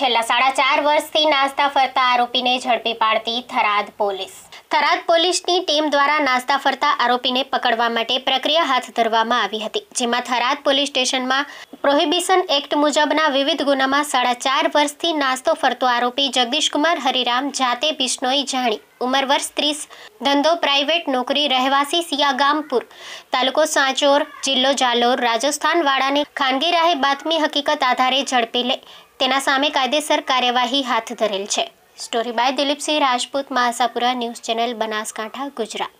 છેલ્લા સાડા ચાર વર્ષથી નાસ્તા ફરતા આરોપીને ઝડપી પાડતી થરાદ પોલીસ થરાદ પોલીસની ટીમ દ્વારા નાસ્તા ફરતા આરોપીને પકડવા માટે પ્રક્રિયા હાથ ધરવામાં આવી હતી જેમાં થરાદ પોલીસ સ્ટેશનમાં પ્રોહિબિશન એક્ટ મુજબના વિવિધ ગુનામાં સાડા ચાર વર્ષથી નાસ્તો ફરતો આરોપી જગદીશકુમાર હરિરામ જાતે બિશ્નોઈ જાણી ઉંમર વર્ષ ત્રીસ ધંધો પ્રાઇવેટ નોકરી રહેવાસી સિયાગામપુર તાલુકો સાંચોર જિલ્લો જાલોર રાજસ્થાન વાળાને ખાનગી રાહે બાતમી હકીકત આધારે ઝડપી લે તેના સામે કાયદેસર કાર્યવાહી હાથ ધરેલ છે story by Dilipsinh Rajput Masapura news channel Banaskantha Gujarat